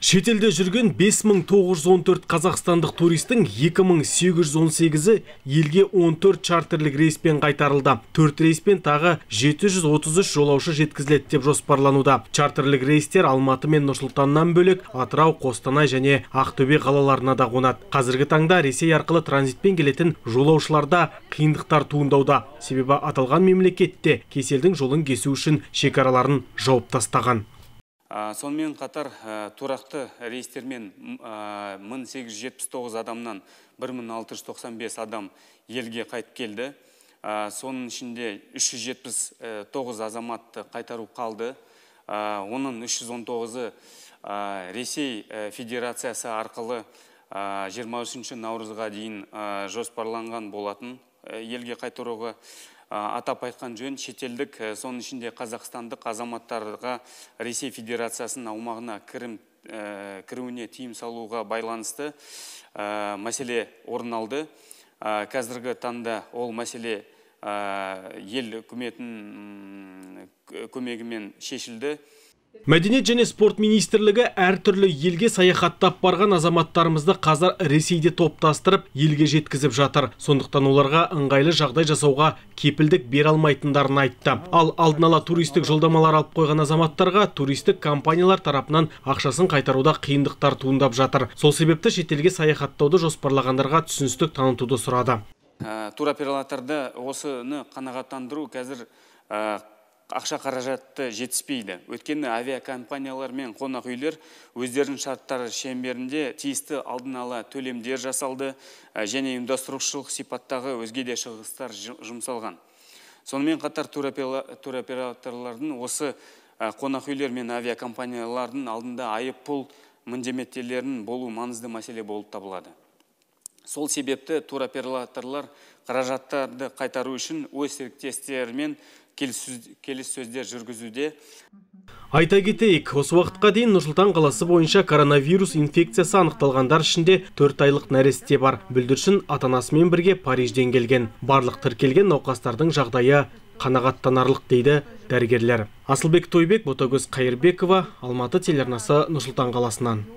Шетелде жүрген 5914 қазақстандық туристің 2818-і елге 14 чартерлік рейспен қайтарылды. 4 рейспен тағы 733 жолаушы жеткізіледі деп жоспарлануда. Чартерлік рейстер Алматы мен Нұрсұлтаннан бөлек Атырау, Қостанай және Ақтөбе қалаларына да қонады. Қазіргі таңда Ресей арқылы транзитпен келетін жолаушыларда қиындықтар туындауда. Себебі аталған мемлекетте кеселдің жолын кесу үшін шекараларын жауып тастаған сонымен қатар тұрақты рейстермен 1879 адамнан 1695 адам елге қайтып келді соның ішінде 379 азаматты қайтару қалды оның 319-ы ресей федерациясы арқылы 23 наурызға дейін жоспарланған болатын елге қайтаруға атап айтқан жөн шетелдік э, соның ішінде қазақстандық азаматтарға ресей федерациясының аумағына кірім ә, кіруіне тыйым салуға байланысты э, мәселе орын алды ә, қазіргі таңда ол мәселе ел үкіметінің көмегімен шешілді мәдениет және спорт министрлігі әртүрлі елге саяхаттап барған азаматтарымызды қазір ресейде топтастырып елге жеткізіп жатыр сондықтан оларға ыңғайлы жағдай жасауға кепілдік бере алмайтындарын айтты ал алдын ала туристік жолдамалар алып қойған азаматтарға туристік компаниялар тарапынан ақшасын қайтаруда қиындықтар туындап жатыр сол себепті шетелге саяхаттауды жоспарлағандарға түсіністік танытуды сұрады ә, туроператорды осыны қанағаттандыру қазір ә, ақша қаражатты жетіспейді өйткені авиакомпаниялар мен қонақ үйлер өздерінің шарттары шеңберінде тиісті алдын ала төлемдер жасалды және ұйымдастырушылық сипаттағы өзге де шығыстар жұмсалған сонымен қатар туроператорлардың осы қонақ үйлер мен авиакомпаниялардың алдында айыппұл міндеттемелерінің болу маңызды мәселе болып табылады сол себепті туроператорлар қаражаттарды қайтару үшін өз серіктестерімен келіссөздер жүргізуде айта кетейік осы уақытқа дейін Нұрсұлтан қаласы бойынша коронавирус инфекциясы анықталғандар ішінде төрт айлық нәресте бар бүлдіршін атанасымен бірге парижден келген барлық тіркелген науқастардың жағдайы қанағаттанарлық дейді дәрігерлер асылбек тойбек ботагөз қайырбекова алматы телернасы Нұрсұлтан қаласынан